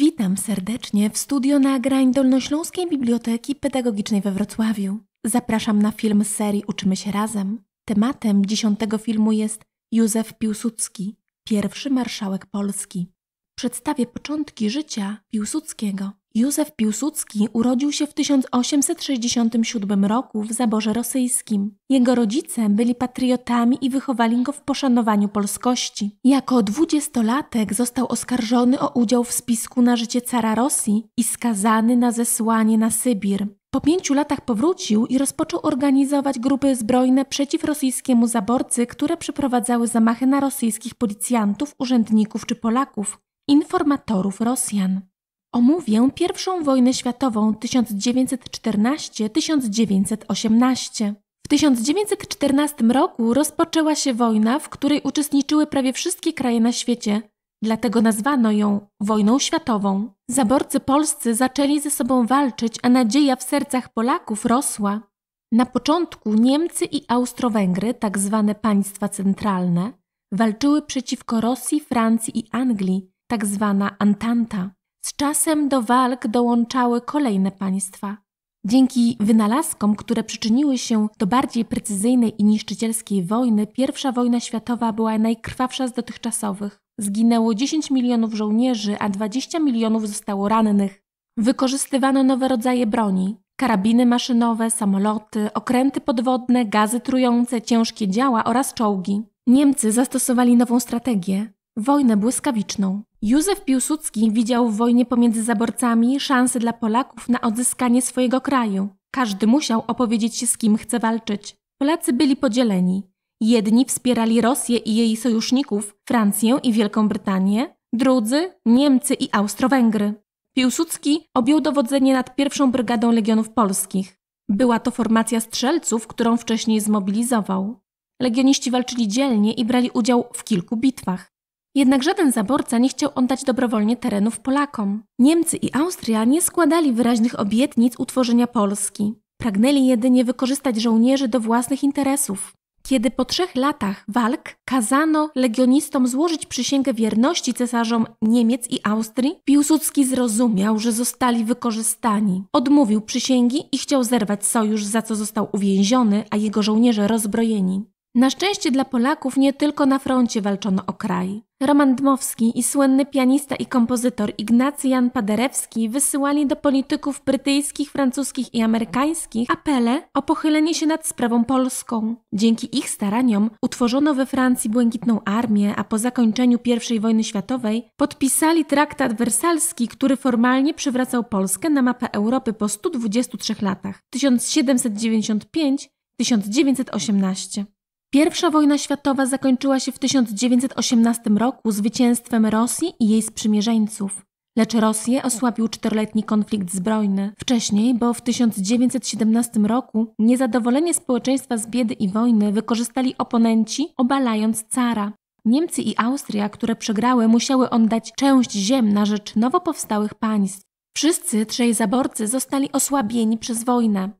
Witam serdecznie w studio nagrań Dolnośląskiej Biblioteki Pedagogicznej we Wrocławiu. Zapraszam na film z serii Uczymy się razem. Tematem dziesiątego filmu jest Józef Piłsudski, pierwszy marszałek Polski przedstawię początki życia Piłsudskiego. Józef Piłsudski urodził się w 1867 roku w zaborze rosyjskim. Jego rodzice byli patriotami i wychowali go w poszanowaniu polskości. Jako dwudziestolatek został oskarżony o udział w spisku na życie cara Rosji i skazany na zesłanie na Sybir. Po pięciu latach powrócił i rozpoczął organizować grupy zbrojne przeciw rosyjskiemu zaborcy, które przeprowadzały zamachy na rosyjskich policjantów, urzędników czy Polaków informatorów Rosjan. Omówię I wojnę światową 1914-1918. W 1914 roku rozpoczęła się wojna, w której uczestniczyły prawie wszystkie kraje na świecie, dlatego nazwano ją wojną światową. Zaborcy polscy zaczęli ze sobą walczyć, a nadzieja w sercach Polaków rosła. Na początku Niemcy i Austro-Węgry, tak zwane państwa centralne, walczyły przeciwko Rosji, Francji i Anglii, tak zwana Antanta. Z czasem do walk dołączały kolejne państwa. Dzięki wynalazkom, które przyczyniły się do bardziej precyzyjnej i niszczycielskiej wojny, I wojna światowa była najkrwawsza z dotychczasowych. Zginęło 10 milionów żołnierzy, a 20 milionów zostało rannych. Wykorzystywano nowe rodzaje broni: karabiny maszynowe, samoloty, okręty podwodne, gazy trujące, ciężkie działa oraz czołgi. Niemcy zastosowali nową strategię wojnę błyskawiczną. Józef Piłsudski widział w wojnie pomiędzy zaborcami szansę dla Polaków na odzyskanie swojego kraju. Każdy musiał opowiedzieć się, z kim chce walczyć. Polacy byli podzieleni. Jedni wspierali Rosję i jej sojuszników, Francję i Wielką Brytanię, drudzy Niemcy i Austro-Węgry. Piłsudski objął dowodzenie nad pierwszą brygadą Legionów Polskich. Była to formacja strzelców, którą wcześniej zmobilizował. Legioniści walczyli dzielnie i brali udział w kilku bitwach. Jednak żaden zaborca nie chciał oddać dobrowolnie terenów Polakom. Niemcy i Austria nie składali wyraźnych obietnic utworzenia Polski. Pragnęli jedynie wykorzystać żołnierzy do własnych interesów. Kiedy po trzech latach walk kazano legionistom złożyć przysięgę wierności cesarzom Niemiec i Austrii, Piłsudski zrozumiał, że zostali wykorzystani. Odmówił przysięgi i chciał zerwać sojusz, za co został uwięziony, a jego żołnierze rozbrojeni. Na szczęście dla Polaków nie tylko na froncie walczono o kraj. Roman Dmowski i słynny pianista i kompozytor Ignacy Jan Paderewski wysyłali do polityków brytyjskich, francuskich i amerykańskich apele o pochylenie się nad sprawą polską. Dzięki ich staraniom utworzono we Francji Błękitną Armię, a po zakończeniu I wojny światowej podpisali traktat wersalski, który formalnie przywracał Polskę na mapę Europy po 123 latach 1795-1918. Pierwsza wojna światowa zakończyła się w 1918 roku zwycięstwem Rosji i jej sprzymierzeńców. Lecz Rosję osłabił czteroletni konflikt zbrojny. Wcześniej, bo w 1917 roku, niezadowolenie społeczeństwa z biedy i wojny wykorzystali oponenci, obalając cara. Niemcy i Austria, które przegrały, musiały oddać część ziem na rzecz nowo powstałych państw. Wszyscy trzej zaborcy zostali osłabieni przez wojnę.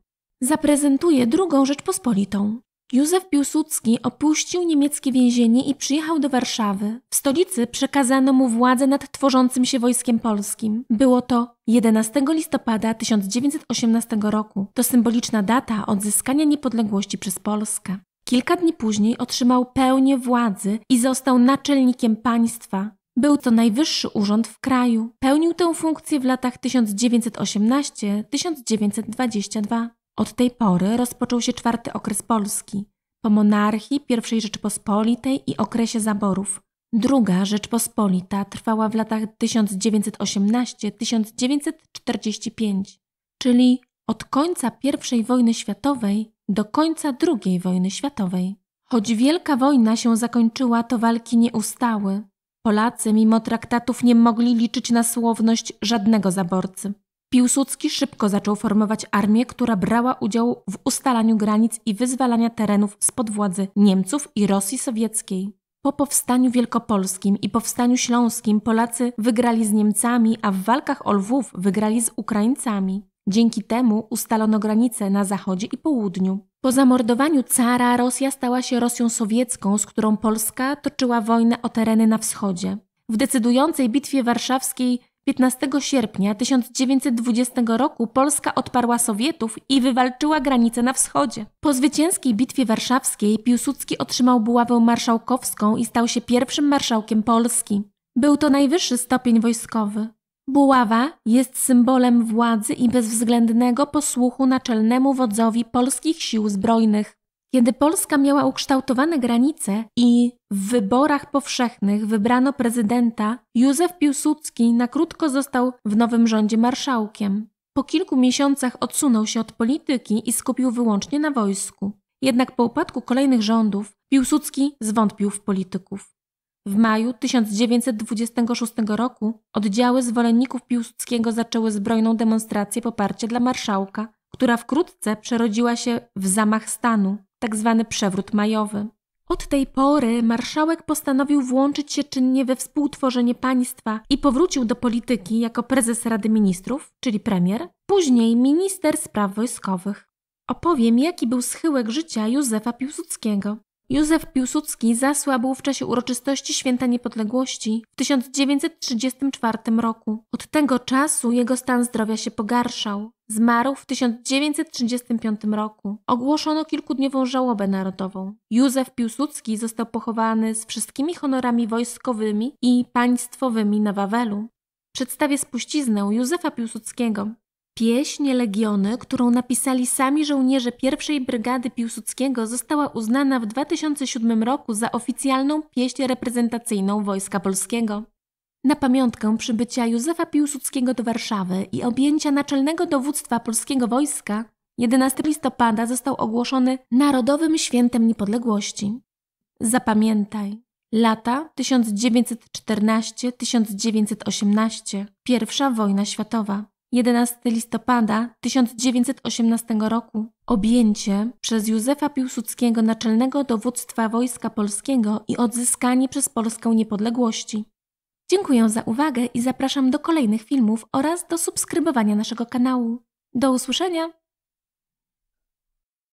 Zaprezentuję drugą Rzeczpospolitą. Józef Piłsudski opuścił niemieckie więzienie i przyjechał do Warszawy. W stolicy przekazano mu władzę nad tworzącym się wojskiem polskim. Było to 11 listopada 1918 roku. To symboliczna data odzyskania niepodległości przez Polskę. Kilka dni później otrzymał pełnię władzy i został naczelnikiem państwa. Był to najwyższy urząd w kraju. Pełnił tę funkcję w latach 1918-1922. Od tej pory rozpoczął się czwarty okres Polski, po monarchii I Rzeczypospolitej i okresie zaborów. Druga Rzeczpospolita trwała w latach 1918-1945, czyli od końca I wojny światowej do końca II wojny światowej. Choć Wielka Wojna się zakończyła, to walki nie ustały. Polacy mimo traktatów nie mogli liczyć na słowność żadnego zaborcy. Piłsudski szybko zaczął formować armię, która brała udział w ustalaniu granic i wyzwalania terenów spod władzy Niemców i Rosji Sowieckiej. Po powstaniu wielkopolskim i powstaniu śląskim Polacy wygrali z Niemcami, a w walkach o Lwów wygrali z Ukraińcami. Dzięki temu ustalono granice na zachodzie i południu. Po zamordowaniu cara Rosja stała się Rosją sowiecką, z którą Polska toczyła wojnę o tereny na wschodzie. W decydującej bitwie warszawskiej 15 sierpnia 1920 roku Polska odparła Sowietów i wywalczyła granice na wschodzie. Po zwycięskiej bitwie warszawskiej Piłsudski otrzymał buławę marszałkowską i stał się pierwszym marszałkiem Polski. Był to najwyższy stopień wojskowy. Buława jest symbolem władzy i bezwzględnego posłuchu naczelnemu wodzowi polskich sił zbrojnych. Kiedy Polska miała ukształtowane granice i w wyborach powszechnych wybrano prezydenta, Józef Piłsudski na krótko został w nowym rządzie marszałkiem. Po kilku miesiącach odsunął się od polityki i skupił wyłącznie na wojsku. Jednak po upadku kolejnych rządów Piłsudski zwątpił w polityków. W maju 1926 roku oddziały zwolenników Piłsudskiego zaczęły zbrojną demonstrację poparcia dla marszałka, która wkrótce przerodziła się w zamach stanu, tak zwany przewrót majowy. Od tej pory marszałek postanowił włączyć się czynnie we współtworzenie państwa i powrócił do polityki jako prezes Rady Ministrów, czyli premier, później minister spraw wojskowych. Opowiem, jaki był schyłek życia Józefa Piłsudskiego. Józef Piłsudski zasłabł w czasie uroczystości Święta Niepodległości w 1934 roku. Od tego czasu jego stan zdrowia się pogarszał. Zmarł w 1935 roku. Ogłoszono kilkudniową żałobę narodową. Józef Piłsudski został pochowany z wszystkimi honorami wojskowymi i państwowymi na Wawelu. Przedstawię spuściznę Józefa Piłsudskiego, Pieśń Legiony, którą napisali sami żołnierze pierwszej Brygady Piłsudskiego, została uznana w 2007 roku za oficjalną pieśń reprezentacyjną Wojska Polskiego. Na pamiątkę przybycia Józefa Piłsudskiego do Warszawy i objęcia naczelnego dowództwa polskiego wojska 11 listopada został ogłoszony Narodowym Świętem Niepodległości. Zapamiętaj. Lata 1914-1918. Pierwsza wojna światowa. 11 listopada 1918 roku objęcie przez Józefa Piłsudskiego naczelnego dowództwa Wojska Polskiego i odzyskanie przez Polskę niepodległości. Dziękuję za uwagę i zapraszam do kolejnych filmów oraz do subskrybowania naszego kanału. Do usłyszenia!